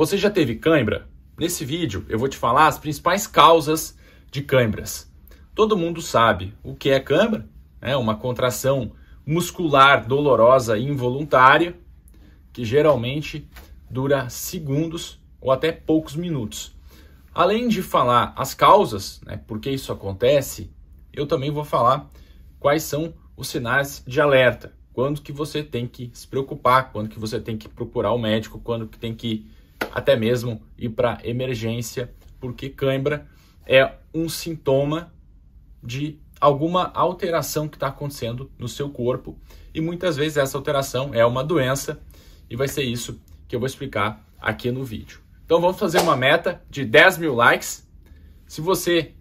Você já teve cãibra? Nesse vídeo eu vou te falar as principais causas de cãibras. Todo mundo sabe o que é cãibra, é uma contração muscular dolorosa e involuntária que geralmente dura segundos ou até poucos minutos. Além de falar as causas, né, por que isso acontece, eu também vou falar quais são os sinais de alerta, quando que você tem que se preocupar, quando que você tem que procurar o um médico, quando que tem que até mesmo ir para emergência, porque cãibra é um sintoma de alguma alteração que está acontecendo no seu corpo e muitas vezes essa alteração é uma doença e vai ser isso que eu vou explicar aqui no vídeo. Então vamos fazer uma meta de 10 mil likes. Se você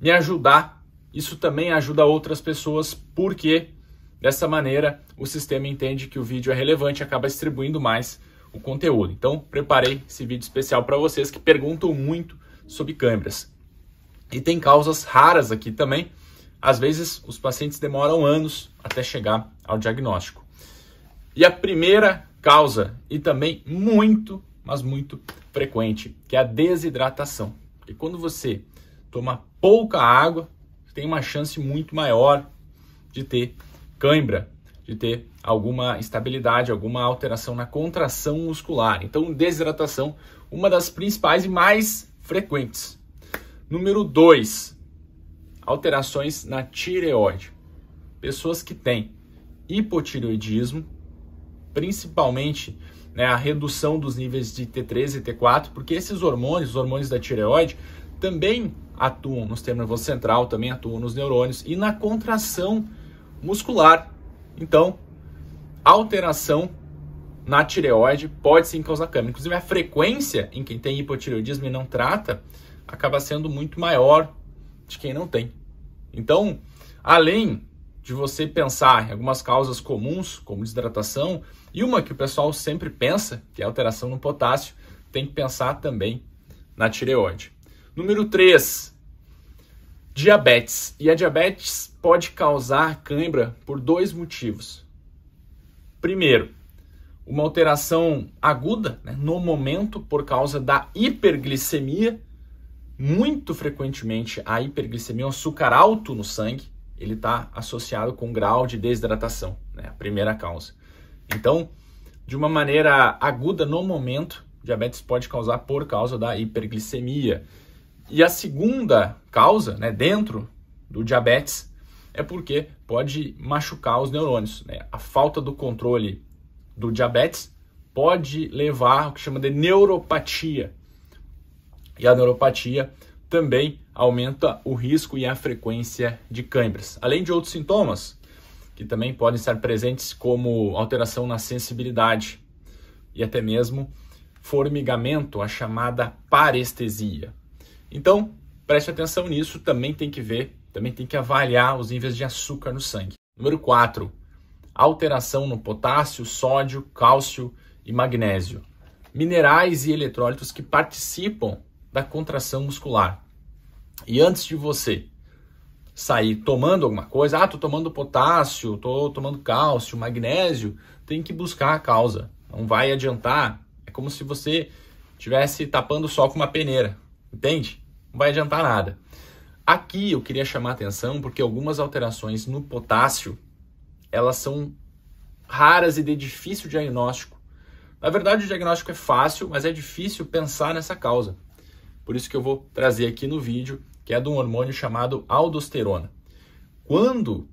me ajudar, isso também ajuda outras pessoas, porque dessa maneira o sistema entende que o vídeo é relevante e acaba distribuindo mais o conteúdo. Então, preparei esse vídeo especial para vocês que perguntam muito sobre câmeras. E tem causas raras aqui também. Às vezes, os pacientes demoram anos até chegar ao diagnóstico. E a primeira causa, e também muito, mas muito frequente, que é a desidratação. E quando você toma pouca água, tem uma chance muito maior de ter cãibra, de ter alguma estabilidade, alguma alteração na contração muscular. Então, desidratação, uma das principais e mais frequentes. Número 2, alterações na tireoide. Pessoas que têm hipotireoidismo, principalmente né, a redução dos níveis de T3 e T4, porque esses hormônios, os hormônios da tireoide, também atuam no sistema nervoso central, também atuam nos neurônios e na contração muscular. Então, alteração na tireoide pode sim causar câncer. Inclusive, a frequência em quem tem hipotireoidismo e não trata acaba sendo muito maior de quem não tem. Então, além de você pensar em algumas causas comuns, como desidratação, e uma que o pessoal sempre pensa, que é a alteração no potássio, tem que pensar também na tireoide. Número 3, diabetes. E a diabetes pode causar cãibra por dois motivos. Primeiro, uma alteração aguda né, no momento por causa da hiperglicemia. Muito frequentemente, a hiperglicemia, o açúcar alto no sangue, ele está associado com grau de desidratação, né, a primeira causa. Então, de uma maneira aguda no momento, diabetes pode causar por causa da hiperglicemia. E a segunda causa, né, dentro do diabetes, é porque pode machucar os neurônios. Né? A falta do controle do diabetes pode levar ao que chama de neuropatia. E a neuropatia também aumenta o risco e a frequência de câimbras. Além de outros sintomas, que também podem estar presentes, como alteração na sensibilidade e até mesmo formigamento, a chamada parestesia. Então, preste atenção nisso, também tem que ver também tem que avaliar os níveis de açúcar no sangue. Número 4. Alteração no potássio, sódio, cálcio e magnésio. Minerais e eletrólitos que participam da contração muscular. E antes de você sair tomando alguma coisa, ah, tô tomando potássio, tô tomando cálcio, magnésio, tem que buscar a causa. Não vai adiantar. É como se você estivesse tapando o sol com uma peneira, entende? Não vai adiantar nada. Aqui eu queria chamar atenção porque algumas alterações no potássio, elas são raras e de difícil diagnóstico. Na verdade, o diagnóstico é fácil, mas é difícil pensar nessa causa. Por isso que eu vou trazer aqui no vídeo, que é de um hormônio chamado aldosterona. Quando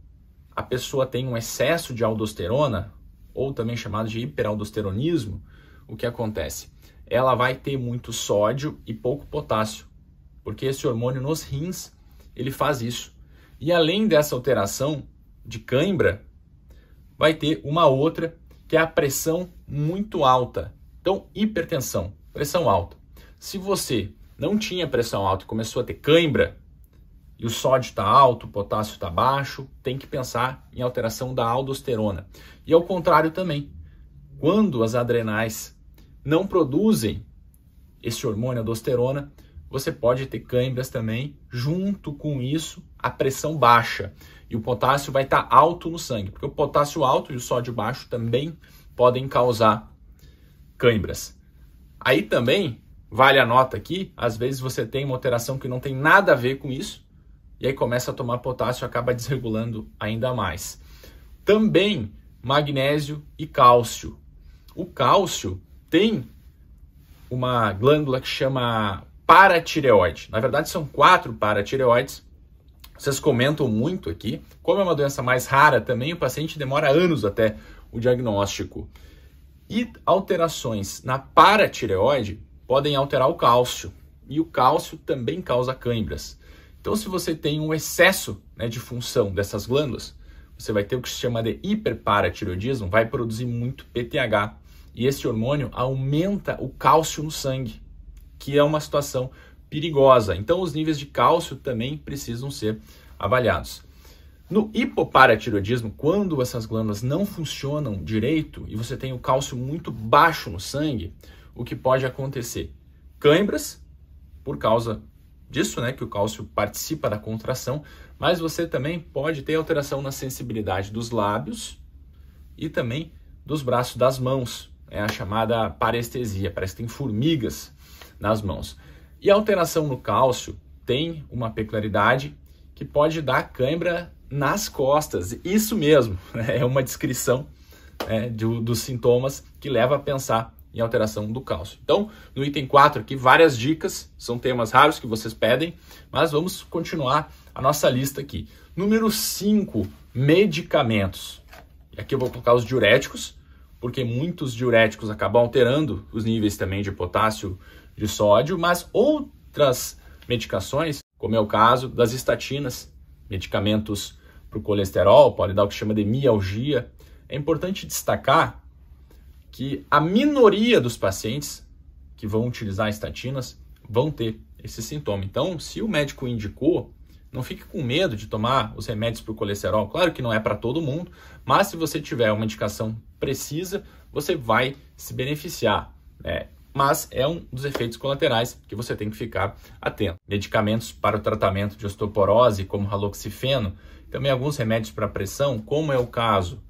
a pessoa tem um excesso de aldosterona, ou também chamado de hiperaldosteronismo, o que acontece? Ela vai ter muito sódio e pouco potássio, porque esse hormônio nos rins ele faz isso. E além dessa alteração de cãibra, vai ter uma outra que é a pressão muito alta. Então, hipertensão, pressão alta. Se você não tinha pressão alta e começou a ter cãibra, e o sódio está alto, o potássio está baixo, tem que pensar em alteração da aldosterona. E ao contrário também, quando as adrenais não produzem esse hormônio aldosterona, você pode ter câimbras também. Junto com isso, a pressão baixa e o potássio vai estar tá alto no sangue, porque o potássio alto e o sódio baixo também podem causar câimbras. Aí também vale a nota aqui, às vezes você tem uma alteração que não tem nada a ver com isso e aí começa a tomar potássio, acaba desregulando ainda mais. Também magnésio e cálcio. O cálcio tem uma glândula que chama paratireoide. Na verdade, são quatro paratireoides. Vocês comentam muito aqui. Como é uma doença mais rara também, o paciente demora anos até o diagnóstico. E alterações na paratireoide podem alterar o cálcio. E o cálcio também causa cãibras. Então, se você tem um excesso né, de função dessas glândulas, você vai ter o que se chama de hiperparatireoidismo, vai produzir muito PTH. E esse hormônio aumenta o cálcio no sangue que é uma situação perigosa. Então, os níveis de cálcio também precisam ser avaliados. No hipoparatiroidismo, quando essas glândulas não funcionam direito e você tem o cálcio muito baixo no sangue, o que pode acontecer? Cãibras, por causa disso, né, que o cálcio participa da contração, mas você também pode ter alteração na sensibilidade dos lábios e também dos braços das mãos, é a chamada parestesia, parece que tem formigas nas mãos. E a alteração no cálcio tem uma peculiaridade que pode dar cãibra nas costas. Isso mesmo, né? é uma descrição né, do, dos sintomas que leva a pensar em alteração do cálcio. Então, no item 4 aqui, várias dicas, são temas raros que vocês pedem, mas vamos continuar a nossa lista aqui. Número 5, medicamentos. E aqui eu vou colocar os diuréticos, porque muitos diuréticos acabam alterando os níveis também de potássio, de sódio, mas outras medicações, como é o caso das estatinas, medicamentos para o colesterol, podem dar o que chama de mialgia. É importante destacar que a minoria dos pacientes que vão utilizar estatinas vão ter esse sintoma. Então, se o médico indicou, não fique com medo de tomar os remédios para o colesterol. Claro que não é para todo mundo, mas se você tiver uma indicação precisa, você vai se beneficiar. Né? Mas é um dos efeitos colaterais que você tem que ficar atento. Medicamentos para o tratamento de osteoporose, como haloxifeno, também alguns remédios para pressão, como é o caso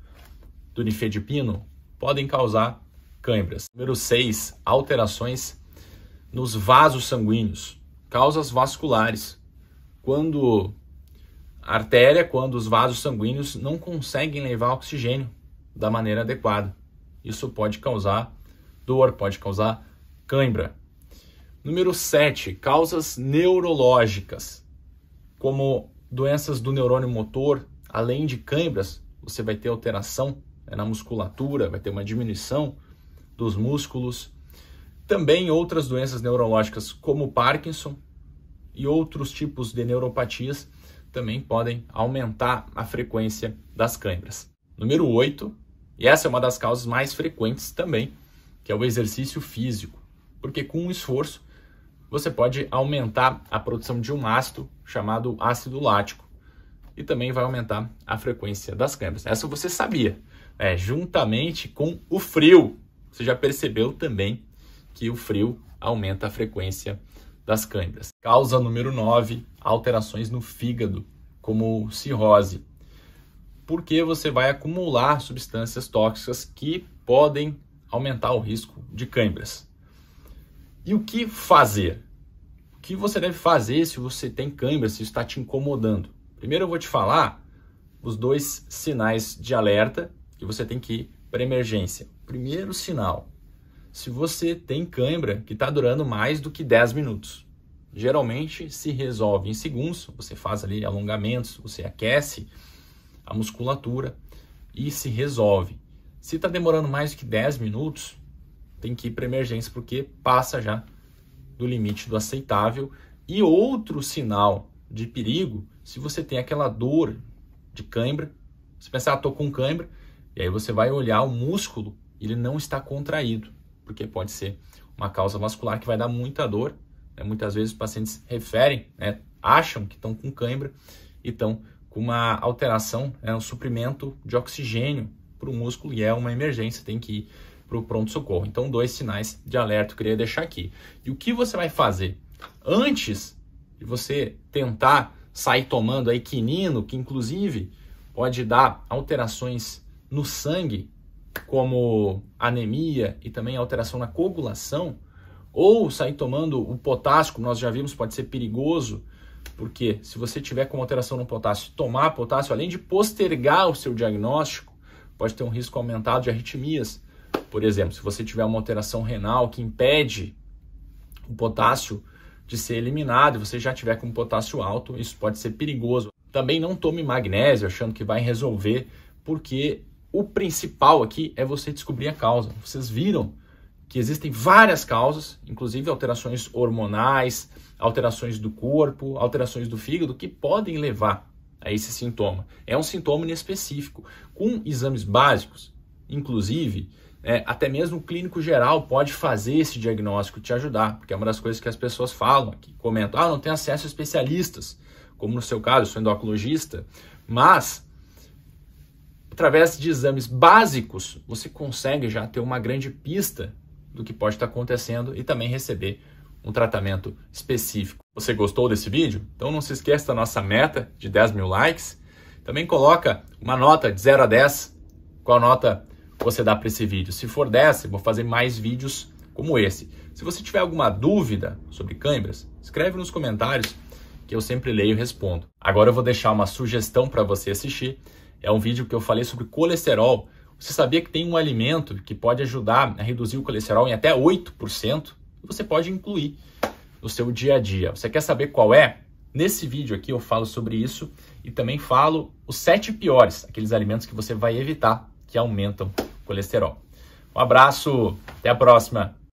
do nifedipino, podem causar cãibras. Número 6, alterações nos vasos sanguíneos, causas vasculares, quando a artéria, quando os vasos sanguíneos não conseguem levar oxigênio da maneira adequada. Isso pode causar dor, pode causar cãibra. Número 7, causas neurológicas, como doenças do neurônio motor, além de cãibras, você vai ter alteração né, na musculatura, vai ter uma diminuição dos músculos. Também outras doenças neurológicas, como Parkinson, e outros tipos de neuropatias também podem aumentar a frequência das câimbras. Número 8, e essa é uma das causas mais frequentes também, que é o exercício físico, porque com o esforço você pode aumentar a produção de um ácido chamado ácido lático e também vai aumentar a frequência das câimbras. Essa você sabia, é, juntamente com o frio. Você já percebeu também que o frio aumenta a frequência das câimbras. Causa número 9, alterações no fígado, como cirrose. Porque você vai acumular substâncias tóxicas que podem aumentar o risco de câimbras. E o que fazer? O que você deve fazer se você tem câimbra, se está te incomodando? Primeiro eu vou te falar os dois sinais de alerta que você tem que ir para emergência. Primeiro sinal, se você tem cãibra que está durando mais do que 10 minutos. Geralmente se resolve em segundos, você faz ali alongamentos, você aquece a musculatura e se resolve. Se está demorando mais do que 10 minutos, tem que ir para emergência porque passa já do limite do aceitável. E outro sinal de perigo, se você tem aquela dor de cãibra, você pensar, ah, tô com cãibra, e aí você vai olhar o músculo, ele não está contraído porque pode ser uma causa vascular que vai dar muita dor. Né? Muitas vezes os pacientes referem, né? acham que estão com cãibra e estão com uma alteração, né? um suprimento de oxigênio para o músculo e é uma emergência, tem que ir para o pronto-socorro. Então, dois sinais de alerta eu queria deixar aqui. E o que você vai fazer antes de você tentar sair tomando aí quinino, que inclusive pode dar alterações no sangue como anemia e também alteração na coagulação, ou sair tomando o potássio, como nós já vimos, pode ser perigoso, porque se você tiver com alteração no potássio, tomar potássio, além de postergar o seu diagnóstico, pode ter um risco aumentado de arritmias. Por exemplo, se você tiver uma alteração renal que impede o potássio de ser eliminado, você já tiver com potássio alto, isso pode ser perigoso. Também não tome magnésio achando que vai resolver, porque o principal aqui é você descobrir a causa. Vocês viram que existem várias causas, inclusive alterações hormonais, alterações do corpo, alterações do fígado, que podem levar a esse sintoma. É um sintoma inespecífico. Com exames básicos, inclusive, é, até mesmo o clínico geral pode fazer esse diagnóstico te ajudar, porque é uma das coisas que as pessoas falam aqui, comentam, ah, não tem acesso a especialistas, como no seu caso, eu sou endocrinologista, mas através de exames básicos, você consegue já ter uma grande pista do que pode estar acontecendo e também receber um tratamento específico. Você gostou desse vídeo? Então não se esqueça da nossa meta de 10 mil likes. Também coloca uma nota de 0 a 10, qual nota você dá para esse vídeo. Se for 10, vou fazer mais vídeos como esse. Se você tiver alguma dúvida sobre câimbras, escreve nos comentários que eu sempre leio e respondo. Agora eu vou deixar uma sugestão para você assistir é um vídeo que eu falei sobre colesterol. Você sabia que tem um alimento que pode ajudar a reduzir o colesterol em até 8%? Você pode incluir no seu dia a dia. Você quer saber qual é? Nesse vídeo aqui eu falo sobre isso e também falo os sete piores, aqueles alimentos que você vai evitar que aumentam o colesterol. Um abraço, até a próxima!